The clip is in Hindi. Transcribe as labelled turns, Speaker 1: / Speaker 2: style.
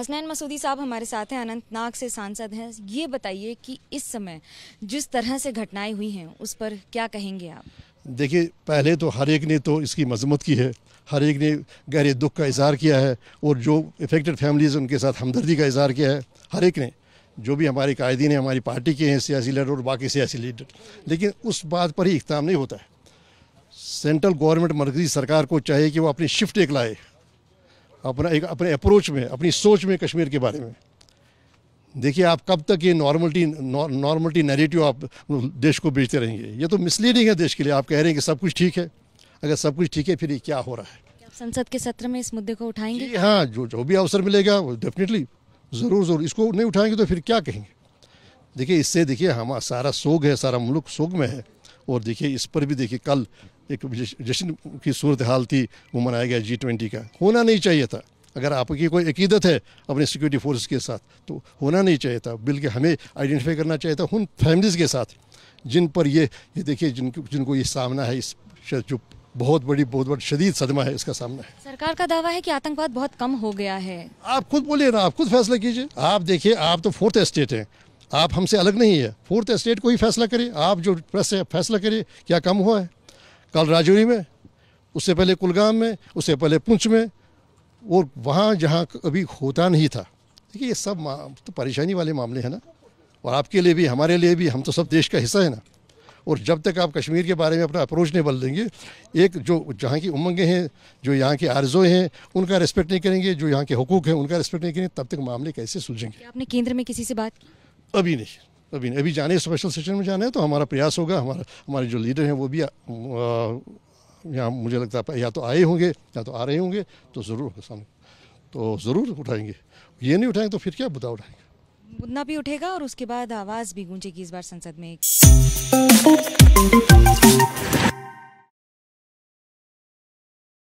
Speaker 1: हसनैन मसूदी साहब हमारे साथ हैं अनंतनाग से सांसद हैं ये बताइए कि इस समय जिस तरह से घटनाएं हुई हैं उस पर क्या कहेंगे आप देखिए पहले तो हर एक ने तो इसकी मजम्मत की है हर एक ने गहरे दुख का इजहार किया है और जो इफेक्टेड फैमिलीज़ उनके साथ हमदर्दी का इजहार किया है हर एक ने जो भी हमारे कायदीन हैं हमारी पार्टी के हैं सियासी लीडर और बाकी सियासी लीडर लेकिन उस बात पर ही इख्ताम नहीं होता है सेंट्रल गवर्नमेंट मरकजी सरकार को चाहिए कि वो अपनी शिफ्ट एक लाए अपना एक अपने अप्रोच में अपनी सोच में कश्मीर के बारे में देखिए आप कब तक ये नॉर्मलिटी नॉर्मलिटी नैरेटिव आप देश को बेचते रहेंगे ये तो मिसलीडिंग है देश के लिए आप कह रहे हैं कि सब कुछ ठीक है अगर सब कुछ ठीक है फिर ये क्या हो रहा है संसद के सत्र में इस मुद्दे को उठाएंगे हाँ जो जो भी अवसर मिलेगा वो डेफिनेटली ज़रूर ज़रूर इसको नहीं उठाएंगे तो फिर क्या कहेंगे देखिए इससे देखिए हमारा सारा सोग है सारा मुल्क सोग में है और देखिए इस पर भी देखिए कल एक जश्न की सूरत हाल थी वो मनाया गया जी ट्वेंटी का होना नहीं चाहिए था अगर आपकी कोई अकीदत है अपने सिक्योरिटी फोर्स के साथ तो होना नहीं चाहिए था बल्कि हमें आइडेंटिफाई करना चाहिए था उन फैमिलीज़ के साथ जिन पर ये ये देखिए जिनको जिनको ये सामना है इस जो बहुत बड़ी बहुत बड़ी शदीद सदमा है इसका सामना है सरकार का दावा है कि आतंकवाद बहुत कम हो गया है आप खुद बोलिए ना आप खुद फैसला कीजिए आप देखिए आप तो फोर्थ स्टेट हैं आप हमसे अलग नहीं है फोर्थ स्टेट को ही फैसला करिए आप जो प्रेस से फैसला करिए क्या कम हुआ है कल राजौरी में उससे पहले कुलगाम में उससे पहले पुंछ में और वहाँ जहाँ कभी होता नहीं था देखिए ये सब तो परेशानी वाले मामले हैं ना और आपके लिए भी हमारे लिए भी हम तो सब देश का हिस्सा है ना और जब तक आप कश्मीर के बारे में अपना अप्रोच नहीं बदल देंगे एक जो जहाँ की उमंगें हैं जो यहाँ के आरजो हैं उनका रिस्पेक्ट नहीं करेंगे जो यहाँ के हकूक़ हैं उनका रिस्पेक्ट नहीं करेंगे तब तक मामले कैसे सुलझेंगे आपने केंद्र में किसी से बात की अभी नहीं अभी नहीं अभी जाने स्पेशल सेशन में जाने तो हमारा प्रयास होगा हमारा हमारे जो लीडर हैं वो भी यहाँ मुझे लगता है या तो आए होंगे या तो आ रहे होंगे तो ज़रूर होगा सामने तो ज़रूर उठाएंगे ये नहीं उठाएंगे तो फिर क्या बुदा उठाएंगे मुद्दा भी उठेगा और उसके बाद आवाज़ भी गूंजेगी इस बार संसद में